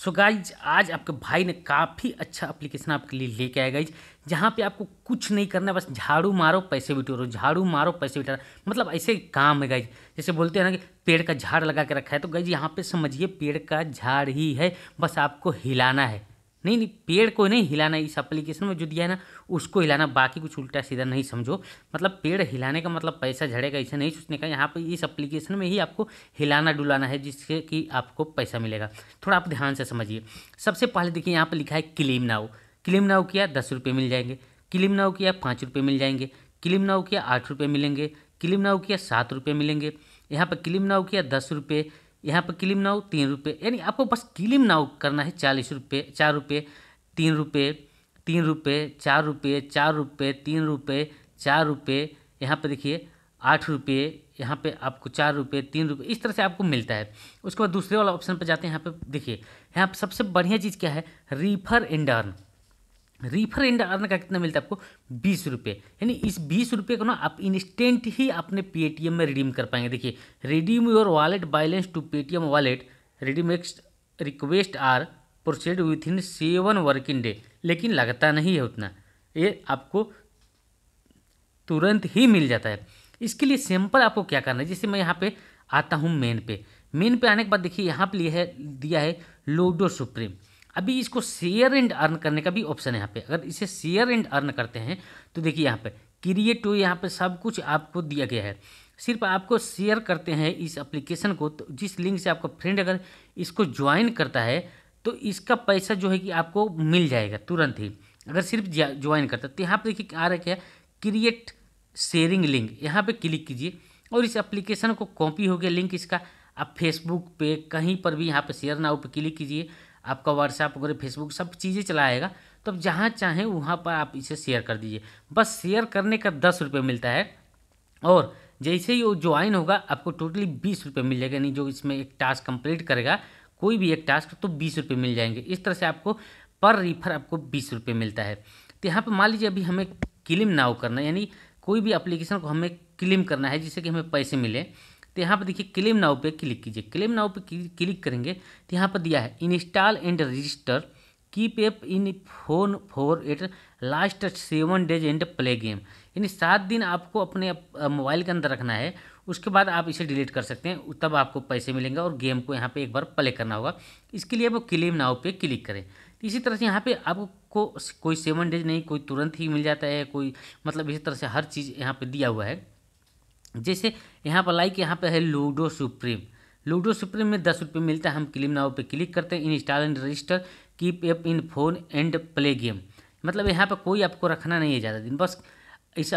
सो so guys आज आपके भाई ने काफ़ी अच्छा एप्लीकेशन आपके लिए लेके आया गाइज जहाँ पे आपको कुछ नहीं करना है बस झाड़ू मारो पैसे भी टोरो झाड़ू मारो पैसे भी मतलब ऐसे काम है गाइज जैसे बोलते हैं ना कि पेड़ का झाड़ लगा के रखा है तो गाइज यहाँ पे समझिए पेड़ का झाड़ ही है बस आपको हिलाना है नहीं नहीं पेड़ को नहीं हिलाना इस एप्लीकेशन में जो दिया है ना उसको हिलाना बाकी कुछ उल्टा सीधा नहीं समझो मतलब पेड़ हिलाने का मतलब पैसा झड़ेगा ऐसा नहीं सोचने का यहाँ पर इस एप्लीकेशन में ही आपको हिलाना डुलाना है जिससे कि आपको पैसा मिलेगा थोड़ा आप ध्यान से समझिए सबसे पहले देखिए यहाँ पर लिखा है क्लीम नाव क्लीम नाव किया दस रुपये मिल जाएंगे क्लीम नाव किया पाँच रुपये मिल जाएंगे क्लीम नाव किया आठ रुपये मिलेंगे क्लीम नाव किया सात रुपये मिलेंगे यहाँ पर क्लीम नाव किया दस रुपये यहाँ पर किलिम नाव तीन रुपये यानी आपको बस किलिम नाव करना है चालीस रुपये चार रुपये तीन रुपये तीन रुपये चार रुपये चार रुपये तीन रुपये चार रुपये यहाँ पर देखिए आठ रुपये यहाँ पर आपको चार रुपये तीन रुपये इस तरह से आपको मिलता है उसके बाद दूसरे वाला ऑप्शन पर जाते हैं यहाँ पर देखिए यहाँ पर सबसे बढ़िया चीज़ क्या है refer and earn refer and earn का कितना मिलता है आपको बीस रुपये यानी इस बीस रुपये को ना आप इंस्टेंट ही अपने पेटीएम में रिडीम कर पाएंगे देखिए redeem your wallet balance to Paytm wallet redeem x request are processed with in seven working day लेकिन लगता नहीं है उतना ये आपको तुरंत ही मिल जाता है इसके लिए सिंपल आपको क्या करना है जैसे मैं यहाँ पर आता हूँ मेन पे मेन पे आने के बाद देखिए यहाँ पर लिया है दिया है लूडो सुप्रीम अभी इसको शेयर एंड अर्न करने का भी ऑप्शन है यहाँ पे अगर इसे शेयर एंड अर्न करते हैं तो देखिए यहाँ पे क्रिएट टू यहाँ पे सब कुछ आपको दिया गया है सिर्फ आपको शेयर करते हैं इस एप्लीकेशन को तो जिस लिंक से आपका फ्रेंड अगर इसको ज्वाइन करता है तो इसका पैसा जो है कि आपको मिल जाएगा तुरंत ही अगर सिर्फ ज्वाइन करता तो यहाँ पर देखिए आ रहा क्या क्रिएट शेयरिंग लिंक यहाँ पर क्लिक कीजिए और इस एप्लीकेशन को कॉपी हो गया लिंक इसका आप फेसबुक पे कहीं पर भी यहाँ पे शेयर नाउ पे क्लिक कीजिए आपका व्हाट्सएप वगैरह फेसबुक सब चीज़ें चलाएगा तो जहाँ चाहें वहाँ पर आप इसे शेयर कर दीजिए बस शेयर करने का दस रुपये मिलता है और जैसे ही वो ज्वाइन होगा आपको टोटली बीस रुपये मिल जाएगा यानी जो इसमें एक टास्क कंप्लीट करेगा कोई भी एक टास्क तो बीस रुपये मिल जाएंगे इस तरह से आपको पर रिफर आपको बीस रुपये मिलता है तो यहाँ पर मान लीजिए अभी हमें क्लेम नाउ करना यानी कोई भी अप्लीकेशन को हमें क्लेम करना है जिससे कि हमें पैसे मिले तो यहाँ पर देखिए क्लेम नाउ पे क्लिक कीजिए क्लेम नाउ पे क्लिक करेंगे तो यहाँ पर दिया है install and register keep app in phone for at last seven days and play game यानी सात दिन आपको अपने मोबाइल के अंदर रखना है उसके बाद आप इसे डिलीट कर सकते हैं तब आपको पैसे मिलेंगे और गेम को यहाँ पे एक बार प्ले करना होगा इसके लिए वो क्लेम नाव पे क्लिक करें तो इसी तरह से यहाँ पे आपको कोई सेवन डेज नहीं कोई तुरंत ही मिल जाता है कोई मतलब इसी तरह से हर चीज़ यहाँ पे दिया हुआ है जैसे यहाँ पर लाइक यहाँ पर है लूडो सुप्रीम लूडो सुप्रीम में दस रुपये मिलता है हम क्लीम नाव पे क्लिक करते हैं install and register keep app in phone and play game मतलब यहाँ पर कोई आपको रखना नहीं है ज़्यादा दिन बस इस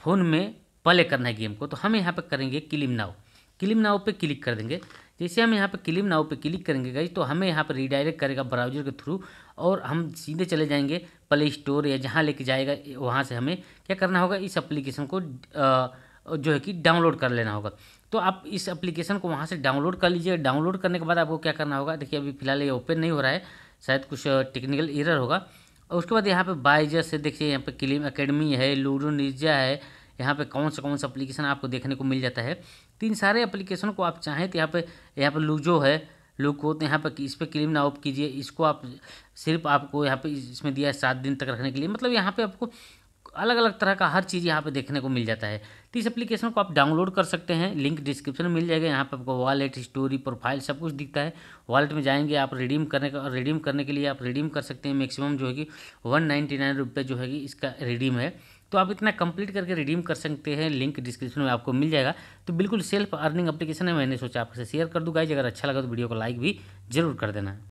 फ़ोन में प्ले करना है गेम को तो हम यहाँ पर करेंगे क्लिम नाव क्लिम नाव पर क्लिक कर देंगे जैसे हम यहाँ पर क्लिम नाव पर क्लिक करेंगे गई तो हमें यहाँ पर रिडायरेक्ट करेगा ब्राउजर के थ्रू और हम सीधे चले जाएंगे प्ले स्टोर या जहाँ लेके जाएगा वहाँ से हमें क्या करना होगा इस एप्लीकेशन को आ, जो है कि डाउनलोड कर लेना होगा तो आप इस एप्लीकेशन को वहाँ से डाउनलोड कर लीजिए डाउनलोड करने के बाद आपको क्या करना होगा देखिए अभी फिलहाल ये ओपन नहीं हो रहा है शायद कुछ टेक्निकल एरर होगा और उसके बाद यहाँ पे बाइजस से देखिए यहाँ पे क्लीम अकेडमी है लूडो निर्जा है यहाँ पे कौन सा कौन सा एप्लीकेशन आपको देखने को मिल जाता है तो इन सारे एप्लीकेशन को आप चाहें तो यहाँ पे यहाँ पे लूजो है लूको तो यहाँ पर इस पर क्लीम ना ऑफ कीजिए इसको आप सिर्फ आपको यहाँ पे इसमें दिया है सात दिन तक रखने के लिए मतलब यहाँ पर आपको अलग अलग तरह का हर चीज़ यहाँ पे देखने को मिल जाता है तो इस एप्लीकेशन को आप डाउनलोड कर सकते हैं लिंक डिस्क्रिप्शन में मिल जाएगा यहाँ पे आपको वॉलेट स्टोरी प्रोफाइल सब कुछ दिखता है वॉलेट में जाएंगे आप रिडीम करने का रिडीम करने के लिए आप रिडीम कर सकते हैं मैक्सिमम जो है कि वन नाइन्टी नाइन रुपये जो है कि इसका रिडीम है तो आप इतना कंप्लीट करके रिडीम कर सकते हैं लिंक डिस्क्रिप्शन में आपको मिल जाएगा तो बिल्कुल सेल्फ अर्निंग एप्लीकेशन है मैंने सोचा आपसे शेयर कर दूँगा अगर अच्छा लगा तो वीडियो को लाइक भी जरूर कर देना